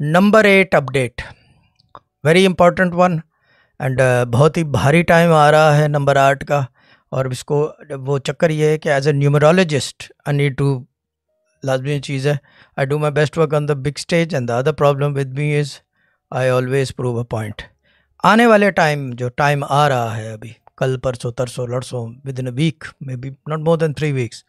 number eight update very important one and बहुत ही भारी टाइम आ रहा है नंबर आठ का और इसको वो चक्कर ये है कि as a numerologist I need to लाजमी चीज़ है I do my best work on the big stage and the other problem with me is I always prove a point आने वाले टाइम जो टाइम आ रहा है अभी कल परसों तरसों लड़सों within a week maybe not more than three weeks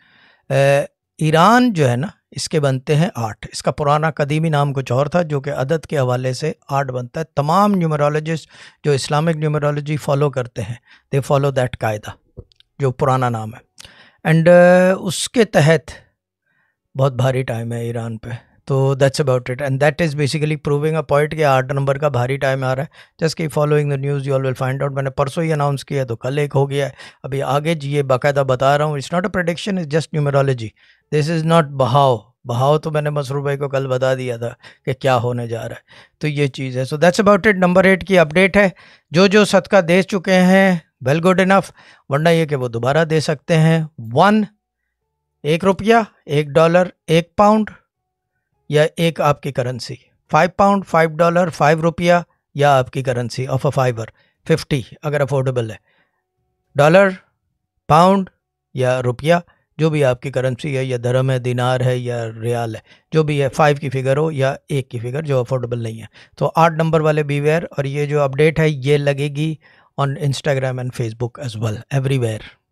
Iran जो है ना इसके बनते हैं आठ इसका पुराना कदीमी नाम कुछ और था जो कि अदद के हवाले से आठ बनता है तमाम न्यूमरोलॉजिस्ट जो इस्लामिक न्यूमरोलॉजी फॉलो करते हैं दे फॉलो दैट कायदा जो पुराना नाम है एंड uh, उसके तहत बहुत भारी टाइम है ईरान पे तो that's about it and that is basically proving a point कि आठ नंबर का भारी टाइम आ रहा है जस्ट की following the news you all will find out मैंने परसों ही अनाउंस किया तो कल एक हो गया है अभी आगे जी ये बाकायदा बता रहा हूँ it's not a prediction is just numerology this is not बहाव बहाव तो मैंने मसरूर भाई को कल बता दिया था कि क्या होने जा रहा है तो ये चीज़ है so that's about it number eight की अपडेट है जो जो सदका दे चुके हैं वेल गुड इनफ वरना ये कि वो दोबारा दे सकते हैं वन एक रुपया एक डॉलर एक पाउंड या एक आपकी currency five pound five dollar five रुपया या आपकी currency of a fiver fifty अगर अफोर्डेबल है डॉलर पाउंड या रुपया जो भी आपकी करेंसी है या धर्म है दिनार है या रियाल है जो भी है फाइव की फिगर हो या एक की फिगर जो अफोर्डेबल नहीं है तो आठ नंबर वाले बीवेयर और ये जो अपडेट है ये लगेगी on Instagram and Facebook as well everywhere